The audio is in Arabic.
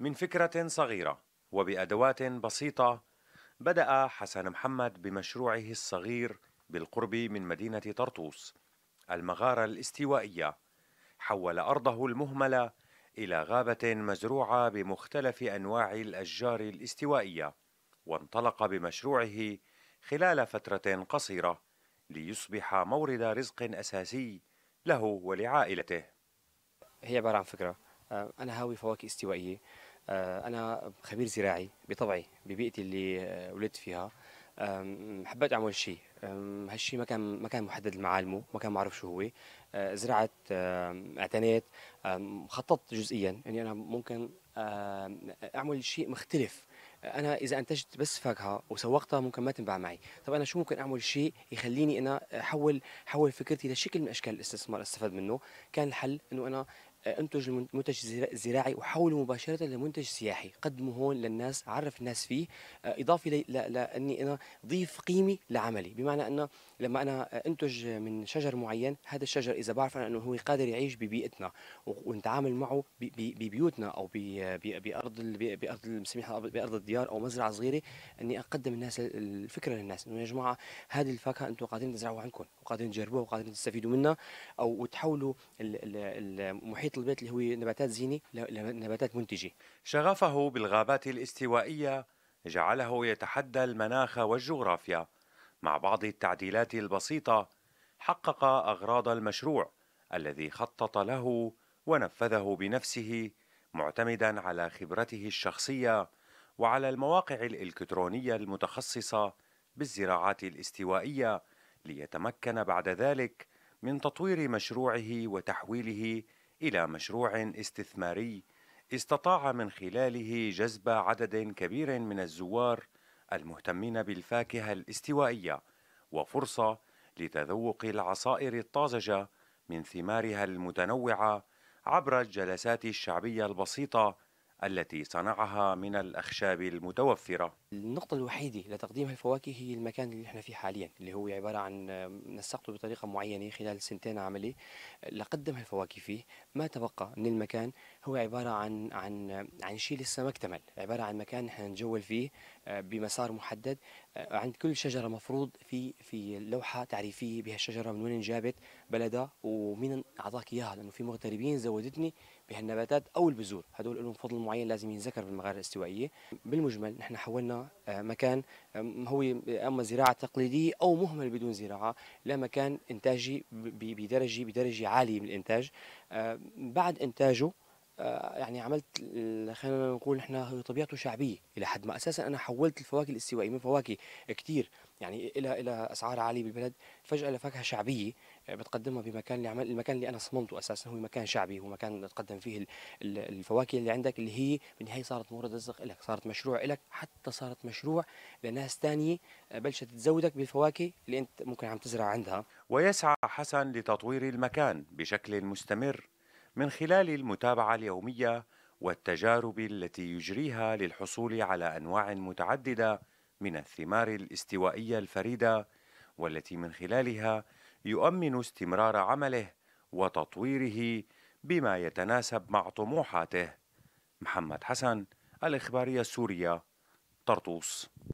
من فكرة صغيرة وبأدوات بسيطة بدأ حسن محمد بمشروعه الصغير بالقرب من مدينة طرطوس المغارة الاستوائية حول أرضه المهملة إلى غابة مزروعة بمختلف أنواع الأشجار الاستوائية وانطلق بمشروعه خلال فترة قصيرة ليصبح مورد رزق أساسي له ولعائلته هي عبارة عن فكرة آه، انا هاوي فواكه استوائيه آه، انا خبير زراعي بطبعي ببيئتي اللي آه، ولدت فيها حبيت اعمل شيء هالشيء ما كان ما كان محدد معالمه ما كان معروف شو هو زرعت اعتنيت خططت جزئيا اني يعني انا ممكن اعمل شيء مختلف انا اذا انتجت بس فاكهه وسوقتها ممكن ما تنباع معي طب انا شو ممكن اعمل شيء يخليني انا احول احول فكرتي لشكل من اشكال الاستثمار استفاد منه كان الحل انه انا انتج المنتج الزراعي وحوله مباشره لمنتج سياحي قدمه هون للناس عرف الناس فيه آه، اضافه لاني انا ضيف قيمه لعملي بمعنى انه لما انا انتج من شجر معين هذا الشجر اذا بعرف انا انه هو قادر يعيش ببيئتنا ونتعامل معه ببيوتنا او بارض بارض بارض الديار او مزرعه صغيره اني اقدم الناس الفكره للناس انه يا جماعه هذه الفاكهه انتم قادرين تزرعوها عندكم وقادرين تجربوها وقادرين تستفيدوا منها او تحولوا المحيط البيت اللي هو نباتات زينه لنباتات منتجه شغفه بالغابات الاستوائيه جعله يتحدى المناخ والجغرافيا مع بعض التعديلات البسيطه حقق اغراض المشروع الذي خطط له ونفذه بنفسه معتمدا على خبرته الشخصيه وعلى المواقع الالكترونيه المتخصصه بالزراعات الاستوائيه ليتمكن بعد ذلك من تطوير مشروعه وتحويله إلى مشروع استثماري استطاع من خلاله جذب عدد كبير من الزوار المهتمين بالفاكهة الاستوائية وفرصة لتذوق العصائر الطازجة من ثمارها المتنوعة عبر الجلسات الشعبية البسيطة التي صنعها من الأخشاب المتوفرة النقطة الوحيدة لتقديم هالفواكه هي المكان اللي نحن فيه حاليا اللي هو عبارة عن نسقته بطريقة معينة خلال سنتين عملي لقدم هالفواكه فيه ما تبقى من المكان هو عبارة عن عن عن شيء لسه ما اكتمل عبارة عن مكان نحن نجول فيه آه، بمسار محدد آه، عند كل شجرة مفروض في في لوحة تعريفية بهالشجرة من وين جابت بلدها ومين أعطاك إياها لأنه في مغتربين زودتني بهالنباتات أو البذور هدول لهم فضل معين لازم ينذكر بالمغارة الاستوائية بالمجمل نحن حولنا آه، مكان هو اما زراعه تقليديه او مهمل بدون زراعه مكان انتاجي بدرجه بدرجه عاليه من الانتاج آه، بعد انتاجه آه، يعني عملت خلينا نقول احنا طبيعته شعبيه الى حد ما اساسا انا حولت الفواكه الاستوائيه من فواكه كثير يعني الى الى اسعار عاليه بالبلد فجاه لفاكهه شعبيه آه، بتقدمها بمكان اللي عمل المكان اللي انا صممته اساسا هو مكان شعبي هو مكان تقدم فيه الفواكه اللي عندك اللي هي بالنهايه صارت مورد رزق لك صارت مشروع لك حتى صارت مشروع لناس ثانيه آه، بلشت تزودك بالفواكه اللي انت ممكن عم تزرع عندها ويسعى حسن لتطوير المكان بشكل مستمر من خلال المتابعة اليومية والتجارب التي يجريها للحصول على أنواع متعددة من الثمار الاستوائية الفريدة والتي من خلالها يؤمن استمرار عمله وتطويره بما يتناسب مع طموحاته محمد حسن الإخبارية السورية طرطوس